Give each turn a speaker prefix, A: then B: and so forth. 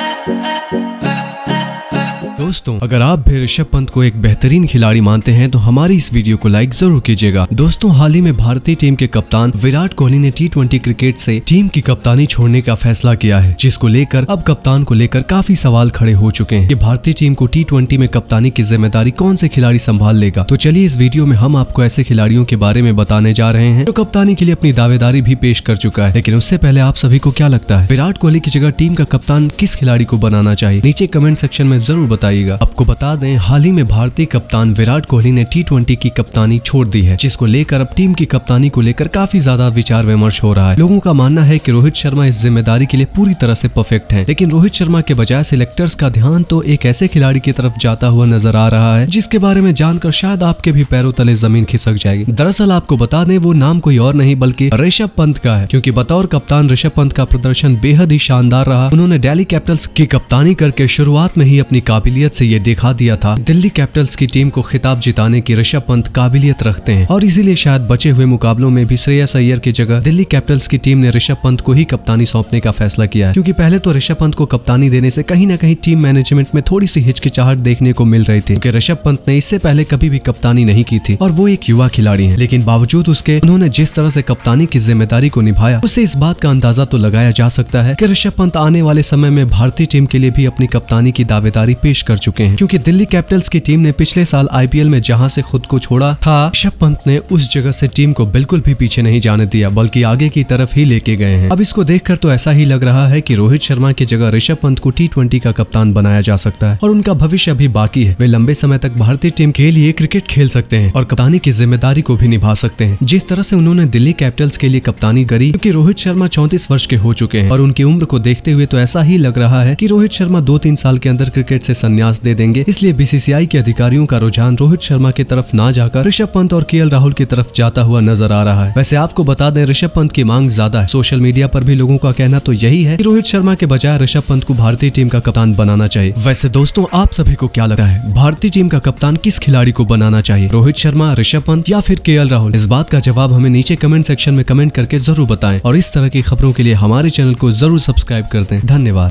A: uh, uh. uh. दोस्तों अगर आप भी ऋषभ पंत को एक बेहतरीन खिलाड़ी मानते हैं तो हमारी इस वीडियो को लाइक जरूर कीजिएगा दोस्तों हाल ही में भारतीय टीम के कप्तान विराट कोहली ने टी क्रिकेट से टीम की कप्तानी छोड़ने का फैसला किया है जिसको लेकर अब कप्तान को लेकर काफी सवाल खड़े हो चुके हैं कि भारतीय टीम को टी में कप्तानी की जिम्मेदारी कौन से खिलाड़ी संभाल लेगा तो चलिए इस वीडियो में हम आपको ऐसे खिलाड़ियों के बारे में बताने जा रहे हैं जो कप्तानी के लिए अपनी दावेदारी भी पेश कर चुका है लेकिन उससे पहले आप सभी को क्या लगता है विराट कोहली की जगह टीम का कप्तान किस खिलाड़ी को बनाना चाहिए नीचे कमेंट सेक्शन में जरूर बताए बताइएगा आपको बता दें हाल ही में भारतीय कप्तान विराट कोहली ने टी की कप्तानी छोड़ दी है जिसको लेकर अब टीम की कप्तानी को लेकर काफी ज्यादा विचार विमर्श हो रहा है लोगों का मानना है की रोहित शर्मा इस जिम्मेदारी के लिए पूरी तरह ऐसी परफेक्ट है लेकिन रोहित शर्मा के बजाय सिलेक्टर्स का ध्यान तो एक ऐसे खिलाड़ी की तरफ जाता हुआ नजर आ रहा है जिसके बारे में जानकर शायद आपके भी पैरों तले जमीन खिसक जाएगी दरअसल आपको बता दें वो नाम कोई और नहीं बल्कि ऋषभ पंत का है क्योंकि बतौर कप्तान ऋषभ पंत का प्रदर्शन बेहद ही शानदार रहा उन्होंने डेली कैपिटल्स की कप्तानी करके शुरुआत में ही अपनी काबिलियत काबिलियत से ये दिखा दिया था दिल्ली कैपिटल्स की टीम को खिताब जिताने की ऋषभ पंत काबिलियत रखते हैं और इसीलिए शायद बचे हुए मुकाबलों में भी श्रेयस अय्यर की जगह दिल्ली कैपिटल्स की टीम ने ऋषभ पंत को ही कप्तानी सौंपने का फैसला किया है क्यूँकी पहले तो ऋषभ पंत को कप्तानी देने से कहीं न कहीं टीम मैनेजमेंट में थोड़ी सी हिचकिचाहट देखने को मिल रही थी क्योंकि ऋषभ पंत ने इससे पहले कभी भी कप्तानी नहीं की थी और वो एक युवा खिलाड़ी है लेकिन बावजूद उसके उन्होंने जिस तरह से कप्तानी की जिम्मेदारी को निभाया उससे इस बात का अंदाजा तो लगाया जा सकता है की ऋषभ पंत आने वाले समय में भारतीय टीम के लिए भी अपनी कप्तानी की दावेदारी पेश कर चुके हैं क्योंकि दिल्ली कैपिटल्स की टीम ने पिछले साल आईपीएल में जहां से खुद को छोड़ा था ऋषभ पंत ने उस जगह से टीम को बिल्कुल भी पीछे नहीं जाने दिया बल्कि आगे की तरफ ही लेके गए हैं अब इसको देखकर तो ऐसा ही लग रहा है की रोहित शर्मा की जगह ऋषभ पंत को टी का कप्तान बनाया जा सकता है और उनका भविष्य अभी बाकी है वे लंबे समय तक भारतीय टीम के लिए क्रिकेट खेल सकते हैं और कप्तानी की जिम्मेदारी को भी निभा सकते हैं जिस तरह से उन्होंने दिल्ली कैपिटल्स के लिए कप्तानी करी क्योंकि रोहित शर्मा चौंतीस वर्ष के हो चुके हैं और उनकी उम्र को देखते हुए तो ऐसा ही लग रहा है की रोहित शर्मा दो तीन साल के अंदर क्रिकेट से संन्यास दे देंगे इसलिए बीसीसीआई के अधिकारियों का रुझान रोहित शर्मा की तरफ ना जाकर ऋषभ पंत और के राहुल की तरफ जाता हुआ नजर आ रहा है वैसे आपको बता दें ऋषभ पंत की मांग ज्यादा है सोशल मीडिया पर भी लोगों का कहना तो यही है की रोहित शर्मा के बजाय ऋषभ पंत को भारतीय टीम का कप्तान बनाना चाहिए वैसे दोस्तों आप सभी को क्या लगता है भारतीय टीम का कप्तान किस खिलाड़ी को बनाना चाहिए रोहित शर्मा ऋषभ पंत या फिर के राहुल इस बात का जवाब हमें नीचे कमेंट सेक्शन में कमेंट करके जरूर बताएं और इस तरह की खबरों के लिए हमारे चैनल को जरूर सब्सक्राइब कर दें धन्यवाद